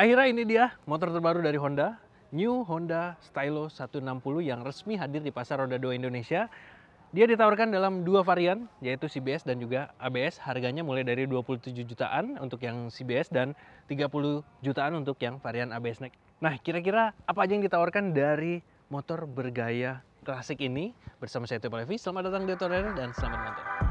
Akhirnya ini dia motor terbaru dari Honda, New Honda Stylo 160 yang resmi hadir di pasar roda 2 Indonesia. Dia ditawarkan dalam dua varian, yaitu CBS dan juga ABS. Harganya mulai dari 27 jutaan untuk yang CBS dan 30 jutaan untuk yang varian ABS Next. Nah, kira-kira apa aja yang ditawarkan dari motor bergaya klasik ini? Bersama saya Tio Levi, selamat datang di Torero dan selamat menonton.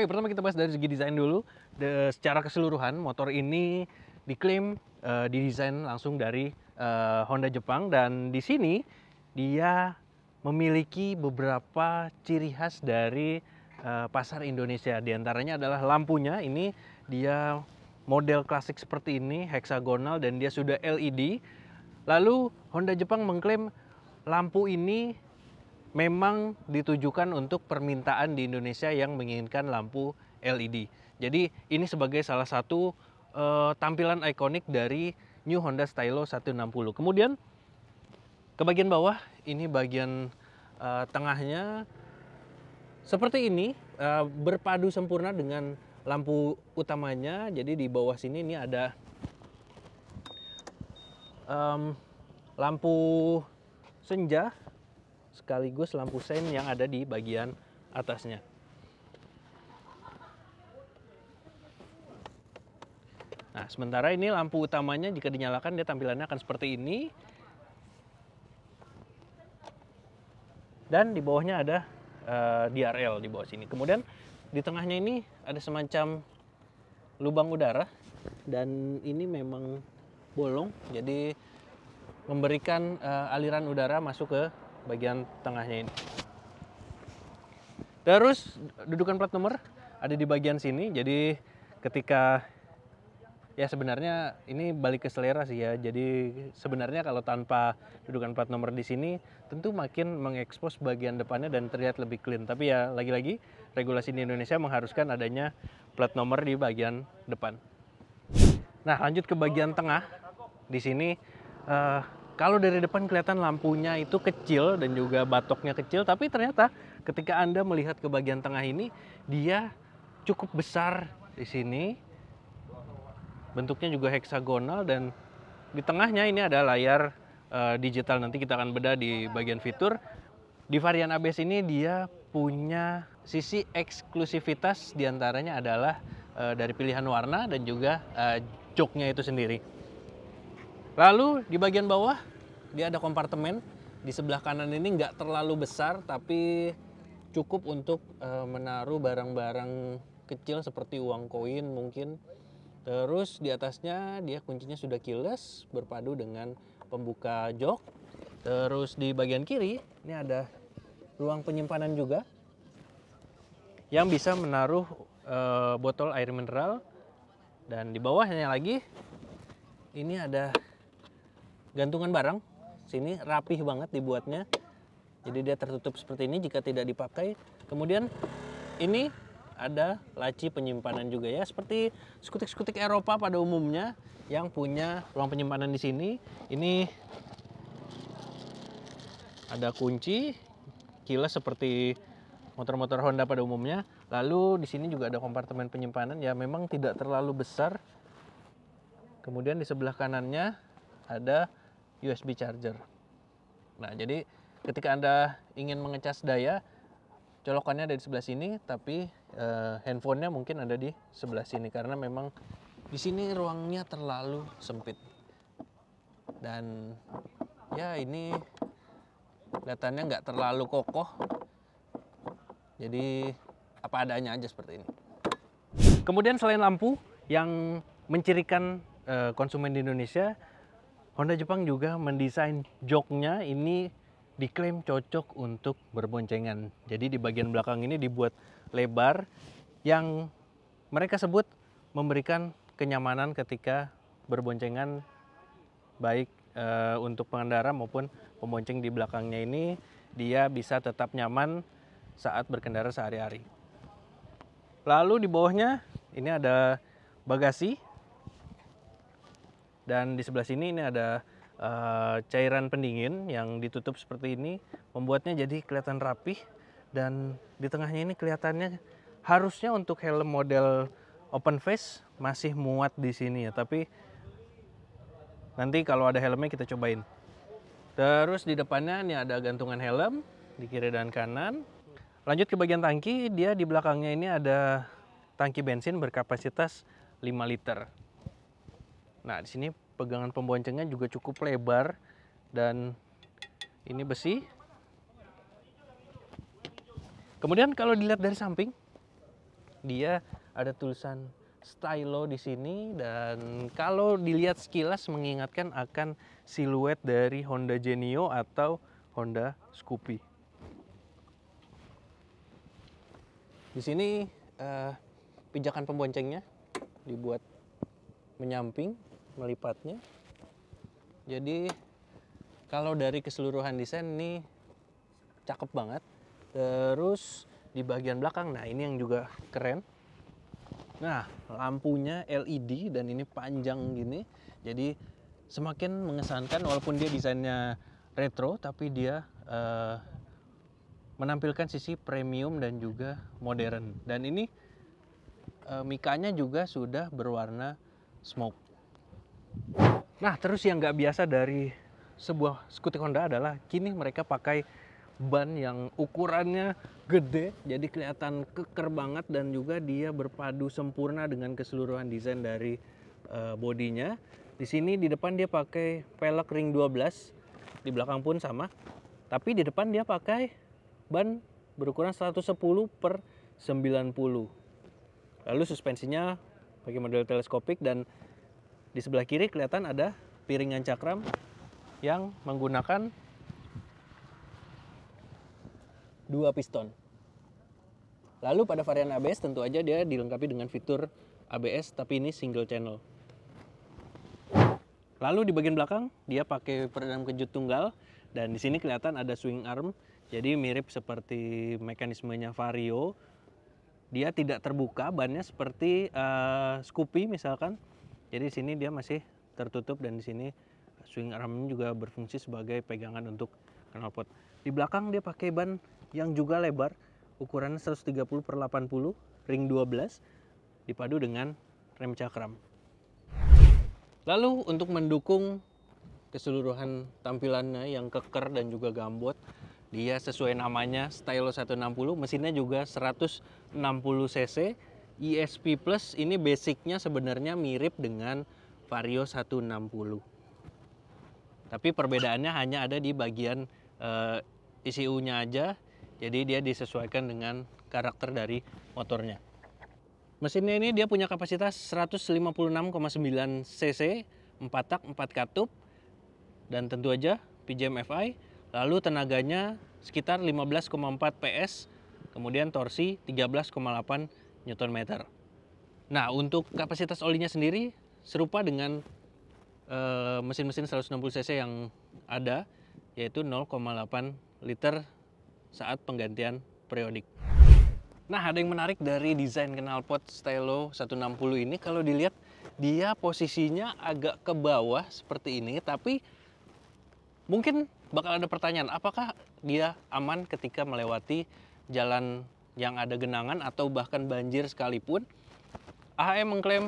Oke, pertama kita bahas dari segi desain dulu. De, secara keseluruhan, motor ini diklaim uh, didesain langsung dari uh, Honda Jepang dan di sini dia memiliki beberapa ciri khas dari uh, pasar Indonesia. Di antaranya adalah lampunya ini dia model klasik seperti ini, heksagonal dan dia sudah LED. Lalu Honda Jepang mengklaim lampu ini memang ditujukan untuk permintaan di Indonesia yang menginginkan lampu LED. Jadi ini sebagai salah satu uh, tampilan ikonik dari New Honda Stylo 160. Kemudian ke bagian bawah, ini bagian uh, tengahnya seperti ini uh, berpadu sempurna dengan lampu utamanya. Jadi di bawah sini ini ada um, lampu senja sekaligus lampu sein yang ada di bagian atasnya. Nah, sementara ini lampu utamanya jika dinyalakan dia tampilannya akan seperti ini. Dan di bawahnya ada uh, eh, DRL di bawah sini. Kemudian di tengahnya ini ada semacam lubang udara dan ini memang bolong jadi memberikan uh, aliran udara masuk ke bagian tengahnya ini. Terus dudukan plat nomor ada di bagian sini. Jadi ketika ya sebenarnya ini balik ke selera sih ya. Jadi sebenarnya kalau tanpa dudukan plat nomor di sini tentu makin mengekspos bagian depannya dan terlihat lebih clean. Tapi ya lagi-lagi regulasi di Indonesia mengharuskan adanya plat nomor di bagian depan. Nah, lanjut ke bagian tengah. Di sini uh, kalau dari depan kelihatan lampunya itu kecil dan juga batoknya kecil, tapi ternyata ketika Anda melihat ke bagian tengah ini, dia cukup besar di sini. Bentuknya juga heksagonal dan di tengahnya ini ada layar uh, digital. Nanti kita akan bedah di bagian fitur. Di varian ABS ini dia punya sisi eksklusivitas diantaranya adalah uh, dari pilihan warna dan juga uh, joknya itu sendiri. Lalu di bagian bawah dia ada kompartemen di sebelah kanan ini nggak terlalu besar tapi cukup untuk uh, menaruh barang-barang kecil seperti uang koin mungkin terus di atasnya dia kuncinya sudah keyless berpadu dengan pembuka jok terus di bagian kiri ini ada ruang penyimpanan juga yang bisa menaruh e, botol air mineral dan di bawahnya lagi ini ada gantungan barang sini rapih banget dibuatnya. Jadi dia tertutup seperti ini jika tidak dipakai. Kemudian ini ada laci penyimpanan juga ya seperti skutik-skutik Eropa pada umumnya yang punya ruang penyimpanan di sini. Ini ada kunci kilas seperti motor-motor Honda pada umumnya. Lalu di sini juga ada kompartemen penyimpanan ya memang tidak terlalu besar. Kemudian di sebelah kanannya ada USB charger. Nah, jadi ketika Anda ingin mengecas daya, colokannya ada di sebelah sini, tapi e, handphonenya mungkin ada di sebelah sini karena memang di sini ruangnya terlalu sempit. Dan ya ini kelihatannya nggak terlalu kokoh. Jadi apa adanya aja seperti ini. Kemudian selain lampu yang mencirikan eh, konsumen di Indonesia, Honda Jepang juga mendesain joknya ini diklaim cocok untuk berboncengan. Jadi di bagian belakang ini dibuat lebar yang mereka sebut memberikan kenyamanan ketika berboncengan baik e, untuk pengendara maupun pembonceng di belakangnya ini dia bisa tetap nyaman saat berkendara sehari-hari. Lalu di bawahnya ini ada bagasi dan di sebelah sini ini ada uh, cairan pendingin yang ditutup seperti ini, membuatnya jadi kelihatan rapih dan di tengahnya ini kelihatannya harusnya untuk helm model open face masih muat di sini ya, tapi nanti kalau ada helmnya kita cobain. Terus di depannya ini ada gantungan helm di kiri dan kanan. Lanjut ke bagian tangki, dia di belakangnya ini ada tangki bensin berkapasitas 5 liter. Nah, di sini pegangan pemboncengnya juga cukup lebar dan ini besi. Kemudian kalau dilihat dari samping, dia ada tulisan stylo di sini dan kalau dilihat sekilas mengingatkan akan siluet dari Honda Genio atau Honda Scoopy. Di sini uh, pijakan pemboncengnya dibuat menyamping melipatnya. Jadi kalau dari keseluruhan desain ini cakep banget. Terus di bagian belakang, nah ini yang juga keren. Nah, lampunya LED dan ini panjang gini. Jadi semakin mengesankan walaupun dia desainnya retro tapi dia uh, menampilkan sisi premium dan juga modern. Dan ini uh, mikanya juga sudah berwarna smoke. Nah, terus yang nggak biasa dari sebuah skuter Honda adalah kini mereka pakai ban yang ukurannya gede, jadi kelihatan keker banget dan juga dia berpadu sempurna dengan keseluruhan desain dari uh, bodinya. Di sini di depan dia pakai pelek ring 12, di belakang pun sama. Tapi di depan dia pakai ban berukuran 110 per 90. Lalu suspensinya pakai model teleskopik dan di sebelah kiri kelihatan ada piringan cakram yang menggunakan dua piston. Lalu pada varian ABS tentu aja dia dilengkapi dengan fitur ABS tapi ini single channel. Lalu di bagian belakang dia pakai peredam kejut tunggal dan di sini kelihatan ada swing arm. Jadi mirip seperti mekanismenya Vario. Dia tidak terbuka bannya seperti uh, Scoopy misalkan jadi di sini dia masih tertutup dan di sini swing arm juga berfungsi sebagai pegangan untuk knalpot. Di belakang dia pakai ban yang juga lebar, ukuran 130 per 80, ring 12, dipadu dengan rem cakram. Lalu untuk mendukung keseluruhan tampilannya yang keker dan juga gambot, dia sesuai namanya Stylo 160, mesinnya juga 160 cc, ESP Plus ini basicnya sebenarnya mirip dengan Vario 160. Tapi perbedaannya hanya ada di bagian uh, eh, ECU-nya aja. Jadi dia disesuaikan dengan karakter dari motornya. Mesinnya ini dia punya kapasitas 156,9 cc, 4 tak, 4 katup, dan tentu aja PJM FI. Lalu tenaganya sekitar 15,4 PS, kemudian torsi 13,8 Newton meter. Nah, untuk kapasitas olinya sendiri serupa dengan eh, mesin-mesin uh, 160 cc yang ada yaitu 0,8 liter saat penggantian periodik. Nah, ada yang menarik dari desain knalpot Stylo 160 ini kalau dilihat dia posisinya agak ke bawah seperti ini tapi mungkin bakal ada pertanyaan apakah dia aman ketika melewati jalan yang ada genangan atau bahkan banjir sekalipun, AHM mengklaim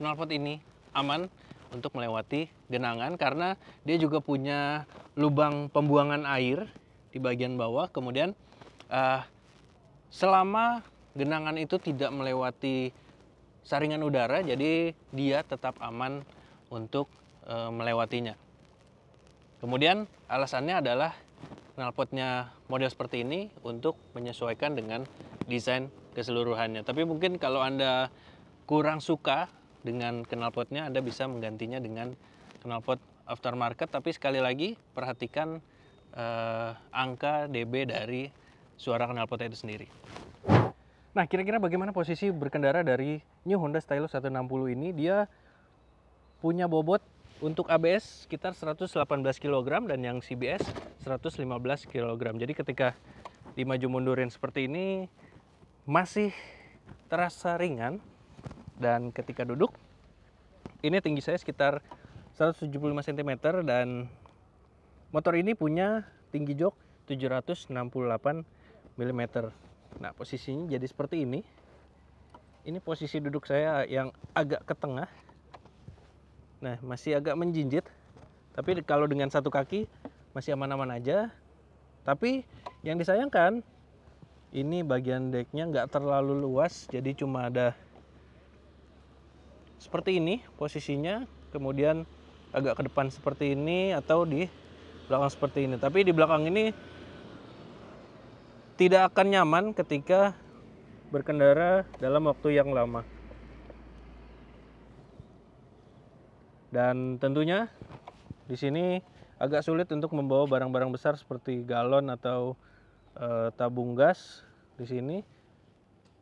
knalpot ini aman untuk melewati genangan karena dia juga punya lubang pembuangan air di bagian bawah. Kemudian uh, selama genangan itu tidak melewati saringan udara, jadi dia tetap aman untuk uh, melewatinya. Kemudian alasannya adalah knalpotnya model seperti ini untuk menyesuaikan dengan desain keseluruhannya. Tapi mungkin kalau Anda kurang suka dengan knalpotnya, Anda bisa menggantinya dengan knalpot aftermarket. Tapi sekali lagi, perhatikan eh, angka dB dari suara knalpotnya itu sendiri. Nah, kira-kira bagaimana posisi berkendara dari New Honda Stylus 160 ini? Dia punya bobot untuk ABS sekitar 118 kg dan yang CBS 115 kg. Jadi ketika dimaju mundurin seperti ini masih terasa ringan dan ketika duduk ini tinggi saya sekitar 175 cm dan motor ini punya tinggi jok 768 mm. Nah, posisinya jadi seperti ini. Ini posisi duduk saya yang agak ke tengah Nah, masih agak menjinjit. Tapi kalau dengan satu kaki masih aman-aman aja. Tapi yang disayangkan ini bagian deknya nggak terlalu luas, jadi cuma ada seperti ini posisinya, kemudian agak ke depan seperti ini atau di belakang seperti ini. Tapi di belakang ini tidak akan nyaman ketika berkendara dalam waktu yang lama. Dan tentunya di sini agak sulit untuk membawa barang-barang besar seperti galon atau e, tabung gas di sini.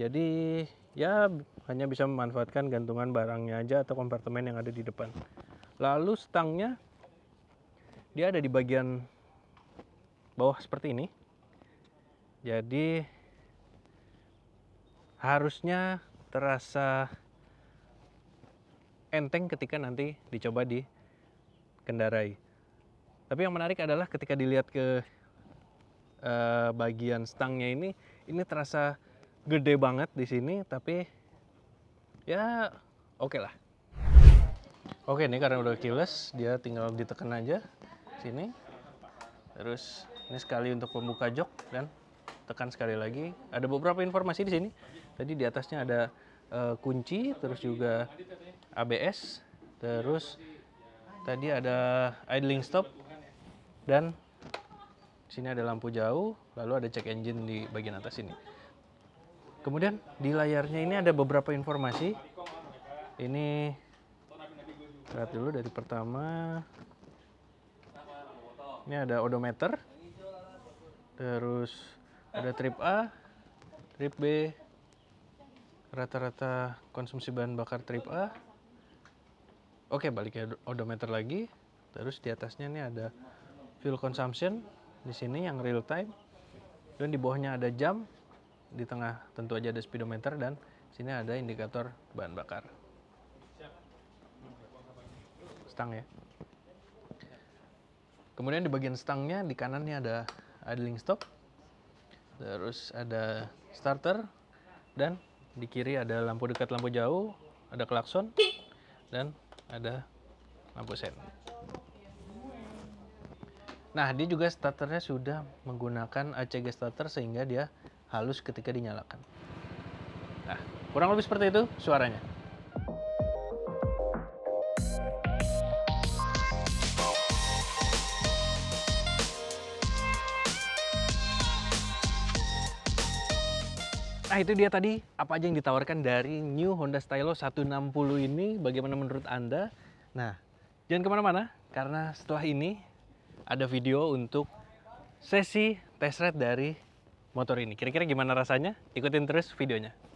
Jadi ya hanya bisa memanfaatkan gantungan barangnya aja atau kompartemen yang ada di depan. Lalu stangnya dia ada di bagian bawah seperti ini. Jadi harusnya terasa enteng ketika nanti dicoba dikendarai. Tapi yang menarik adalah ketika dilihat ke uh, bagian stangnya ini, ini terasa gede banget di sini, tapi ya oke okay lah. Oke, ini karena udah keyless, dia tinggal ditekan aja sini. Terus ini sekali untuk pembuka jok dan tekan sekali lagi. Ada beberapa informasi di sini. Tadi di atasnya ada uh, kunci, terus juga ABS, terus tadi ada idling stop dan sini ada lampu jauh, lalu ada check engine di bagian atas ini. Kemudian di layarnya ini ada beberapa informasi. Ini lihat dulu dari pertama. Ini ada odometer. Terus ada trip A, trip B, rata-rata konsumsi bahan bakar trip A oke balik ke odometer lagi terus di atasnya ini ada fuel consumption di sini yang real time dan di bawahnya ada jam di tengah tentu aja ada speedometer dan sini ada indikator bahan bakar stang ya kemudian di bagian stangnya di kanannya ada idling stop terus ada starter dan di kiri ada lampu dekat lampu jauh ada klakson dan ada lampu sen nah dia juga starternya sudah menggunakan ACG starter sehingga dia halus ketika dinyalakan nah kurang lebih seperti itu suaranya Nah itu dia tadi apa aja yang ditawarkan dari new Honda Stylo 160 ini bagaimana menurut Anda? Nah jangan kemana-mana karena setelah ini ada video untuk sesi test ride dari motor ini. Kira-kira gimana rasanya? Ikutin terus videonya.